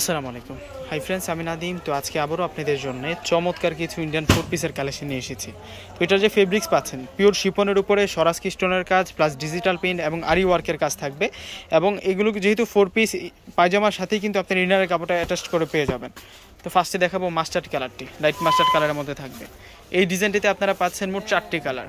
আসসালামু আলাইকুম hi friends আমি নাদিম তো আজকে আবারও আপনাদের জন্য চমৎকার কিছু ইন্ডিয়ান ফোর পিসের কালেকশন নিয়ে এসেছি তো এটার যে ফেব্রিক্স পাচ্ছেন পিওর শিপনের উপরে সরাস কিস্টনের কাজ প্লাস ডিজিটাল প্রিন্ট এবং আরি ওয়ার্কের কাজ থাকবে এবং এগুলো যেহেতু ফোর পিস পায়জামার সাথেই কিন্তু আপনি ইনারের কাপড়টা অ্যাটাচ করে পেয়ে যাবেন তো ফার্স্টে দেখাবো মাস্টার্ড কালারটি লাইট মাস্টার্ড কালারের মধ্যে থাকবে এই ডিজাইনটিতে আপনারা পাচ্ছেন মোট চারটি কালার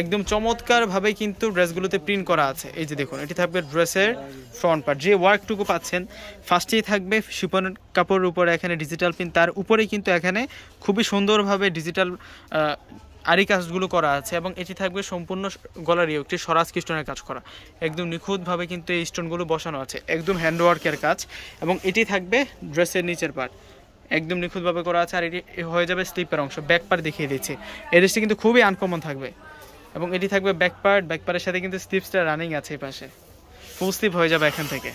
একদম চমৎকারভাবে কিন্তু ড্রেসগুলোতে প্রিন্ট করা আছে এই যে দেখুন এটি থাকবে ড্রেসের ফ্রন্ট পার্ট যে ওয়ার্কটুকু পাচ্ছেন ফার্স্টেই থাকবে শিপন কাপড়ের উপরে এখানে ডিজিটাল প্রিন্ট তার উপরে কিন্তু এখানে খুবই সুন্দরভাবে ডিজিটাল আরি কাজগুলো করা আছে এবং এটি থাকবে সম্পূর্ণ গলারিও একটি স্বরাজ কৃষ্ণের কাজ করা একদম নিখুঁতভাবে কিন্তু এই স্টোনগুলো বসানো আছে একদম হ্যান্ডওয়ার্কের কাজ এবং এটি থাকবে ড্রেসের নিচের পার্ট একদম নিখুঁতভাবে করা আছে আর এটি হয়ে যাবে স্লিপের অংশ ব্যাক পার্ট দেখিয়ে দিচ্ছি এই ড্রেসটি কিন্তু খুবই আনকমন থাকবে এবং এটি থাকবে ব্যাক পার্ট ব্যাক পার্টের সাথে কিন্তু স্লিপসটা রানিং আছে এই পাশে ফুল স্লিপ হয়ে যাবে এখান থেকে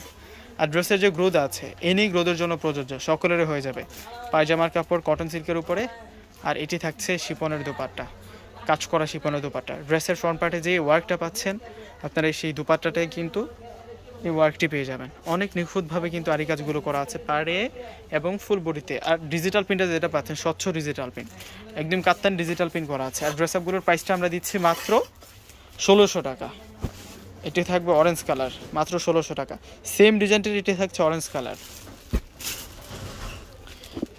আর ড্রেসের যে গ্রোথ আছে এনি গ্রোথের জন্য প্রযোজ্য সকলেরই হয়ে যাবে পায়জামার কাপড় কটন সিল্কের উপরে আর এটি থাকছে শিপনের দোপাট্টা কাজ করা শিপনের দোপাট্টা ড্রেসের ফ্রন্ট পার্টে যে ওয়ার্কটা পাচ্ছেন আপনারা সেই দোপাট্টাটাই কিন্তু আপনি ওয়ার্কটি পেয়ে যাবেন অনেক নিখুঁতভাবে কিন্তু আরি কাজগুলো করা আছে পাড়ে এবং ফুল বডিতে আর ডিজিটাল প্রিন্টটা যেটা পাচ্ছেন স্বচ্ছ ডিজিটাল প্রিন্ট একদম কাত্তান ডিজিটাল প্রিন্ট করা আছে আর ড্রেস আপগুলোর প্রাইসটা আমরা দিচ্ছি মাত্র ষোলোশো টাকা এটি থাকবে অরেঞ্জ কালার মাত্র ষোলোশো টাকা সেম ডিজাইনটির এটি থাকছে অরেঞ্জ কালার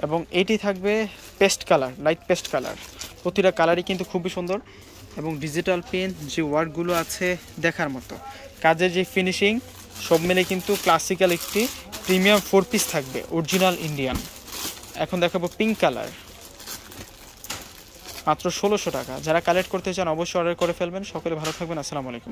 এবং এটি থাকবে paste colour light paste colour প্রতিটা কালারই কিন্তু খুবই সুন্দর এবং ডিজিটাল পেন যে ওয়ার্কগুলো আছে দেখার মতো কাজের যে ফিনিশিং সব মিলে কিন্তু ক্লাসিক্যাল একটি প্রিমিয়াম ফোর পিস থাকবে অরিজিনাল ইন্ডিয়ান এখন দেখাবো পিঙ্ক কালার মাত্র ষোলোশো টাকা যারা কালেক্ট করতে চান অবশ্যই অর্ডার করে ফেলবেন সকলে ভালো থাকবেন আসসালামু আলাইকুম